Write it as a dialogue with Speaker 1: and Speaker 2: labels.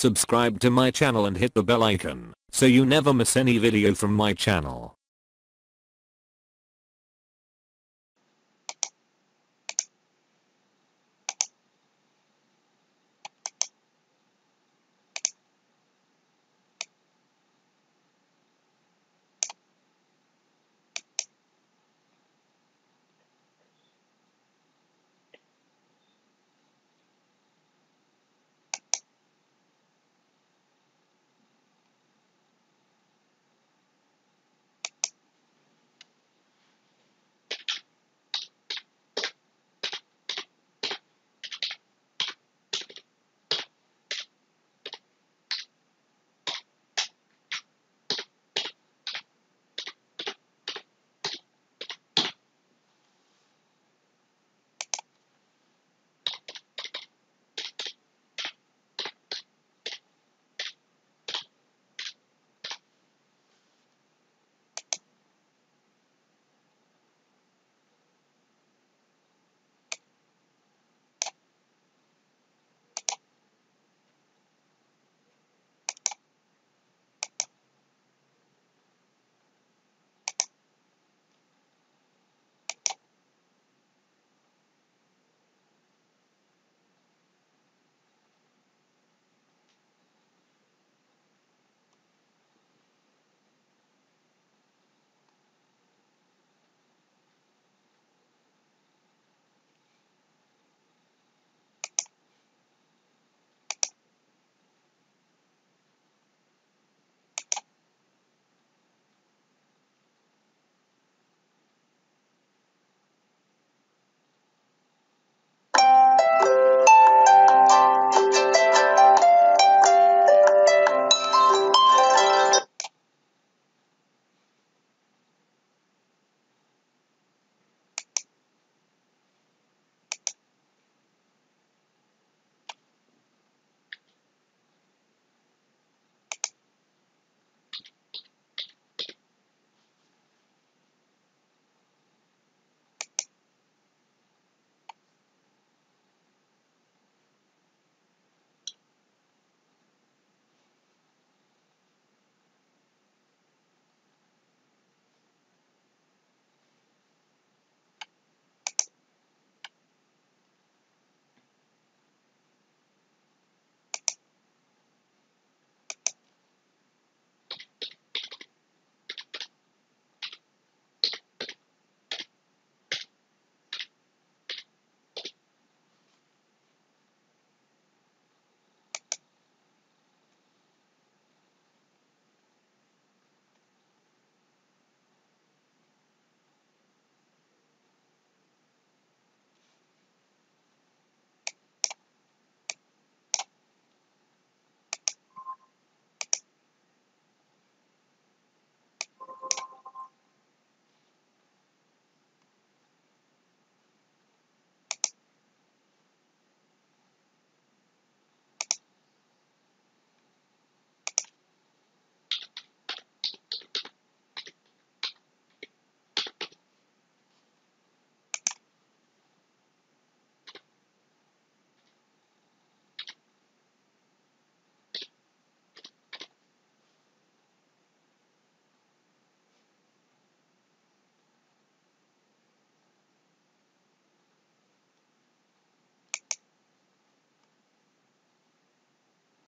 Speaker 1: Subscribe to my channel and hit the bell icon so you never miss any video from my channel.